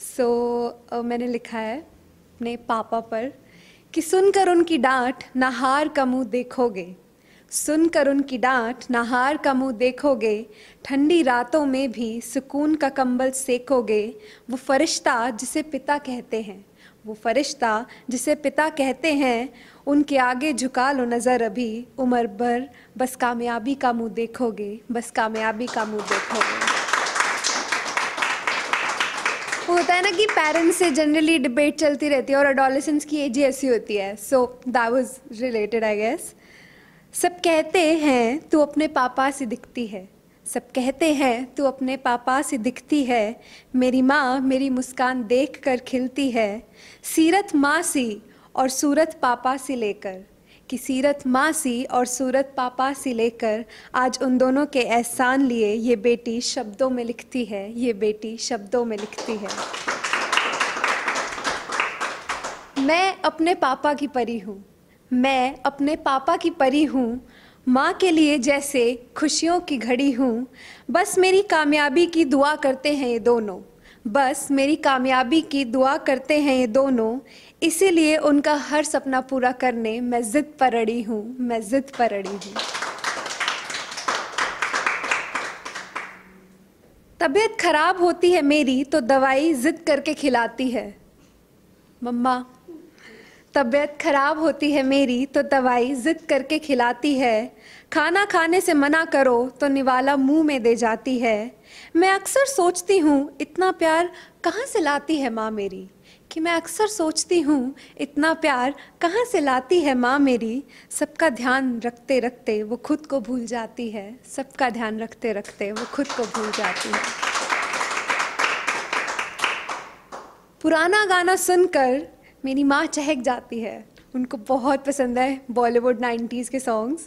सो so, uh, मैंने लिखा है अपने पापा पर कि सुनकर उनकी डांट नहार का मुँह देखोगे सुनकर उनकी डांट नहार का मुँह देखोगे ठंडी रातों में भी सुकून का कंबल सेकोगे वो फरिश्ता जिसे पिता कहते हैं वो फरिश्ता जिसे पिता कहते हैं उनके आगे झुका लो नज़र अभी उम्र भर बस कामयाबी का मुँह देखोगे बस कामयाबी का मुँह देखोगे वो होता है ना कि पेरेंट्स से जनरली डिबेट चलती रहती है और अडोलेसेंस की एज ही ऐसी होती है so that was related I guess सब कहते हैं तू अपने पापा से दिखती है सब कहते हैं तू अपने पापा से दिखती है मेरी माँ मेरी मुस्कान देख कर खिलती है सीरत माँ सी और सूरत पापा से लेकर कि सीरत माँ सी और सूरत पापा सी लेकर आज उन दोनों के एहसान लिए ये बेटी शब्दों में लिखती है ये बेटी शब्दों में लिखती है मैं अपने पापा की परी हूँ मैं अपने पापा की परी हूँ माँ के लिए जैसे खुशियों की घड़ी हूँ बस मेरी कामयाबी की दुआ करते हैं ये दोनों बस मेरी कामयाबी की दुआ करते हैं ये दोनों इसीलिए उनका हर सपना पूरा करने मैं जिद पर अड़ी हूँ मैं जिद पर अड़ी हूँ तबीयत खराब होती है मेरी तो दवाई जिद करके खिलाती है मम्मा तबीयत खराब होती है मेरी तो दवाई जिद करके खिलाती है खाना खाने से मना करो तो निवाला मुंह में दे जाती है मैं अक्सर सोचती हूँ इतना प्यार कहाँ से लाती है माँ मेरी कि मैं अक्सर सोचती हूँ इतना प्यार कहाँ से लाती है माँ मेरी सबका ध्यान रखते रखते वो खुद को भूल जाती है सबका ध्यान रखते रखते वो खुद को भूल जाती है पुराना गाना सुनकर मेरी माँ चहक जाती है उनको बहुत पसंद है बॉलीवुड 90s के सॉन्ग्स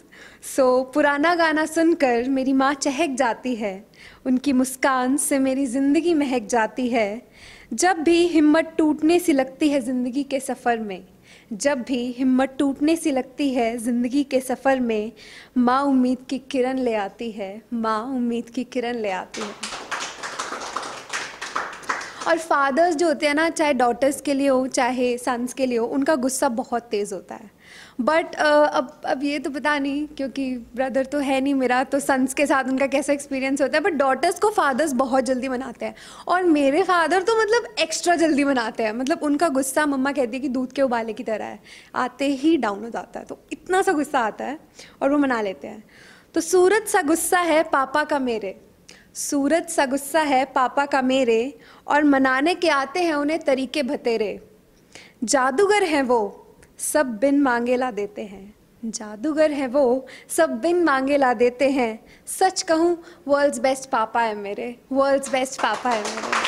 सो so, पुराना गाना सुनकर मेरी माँ चहक जाती है उनकी मुस्कान से मेरी ज़िंदगी महक जाती है जब भी हिम्मत टूटने सी लगती है ज़िंदगी के सफ़र में जब भी हिम्मत टूटने सी लगती है ज़िंदगी के सफ़र में माँ उम्मीद की किरण ले आती है माँ उम्मीद की किरण ले आती है और फादर्स जो होते हैं ना चाहे डॉटर्स के लिए हो चाहे सन्स के लिए हो उनका गुस्सा बहुत तेज़ होता है बट uh, अब अब ये तो पता नहीं क्योंकि ब्रदर तो है नहीं मेरा तो सन्स के साथ उनका कैसा एक्सपीरियंस होता है बट डॉटर्स को फादर्स बहुत जल्दी मनाते हैं और मेरे फादर तो मतलब एक्स्ट्रा जल्दी मनाते हैं मतलब उनका गुस्सा मम्मा कहती है कि दूध के उबाले की तरह है आते ही डाउन हो जाता है तो इतना सा गुस्सा आता है और वो मना लेते हैं तो सूरत सा गुस्सा है पापा का मेरे सूरज सा गुस्सा है पापा का मेरे और मनाने के आते हैं उन्हें तरीके भतेरे जादूगर हैं वो सब बिन मांगे ला देते हैं जादूगर हैं वो सब बिन मांगे ला देते हैं सच कहूँ वर्ल्ड्स बेस्ट पापा है मेरे वर्ल्ड्स बेस्ट पापा है मेरे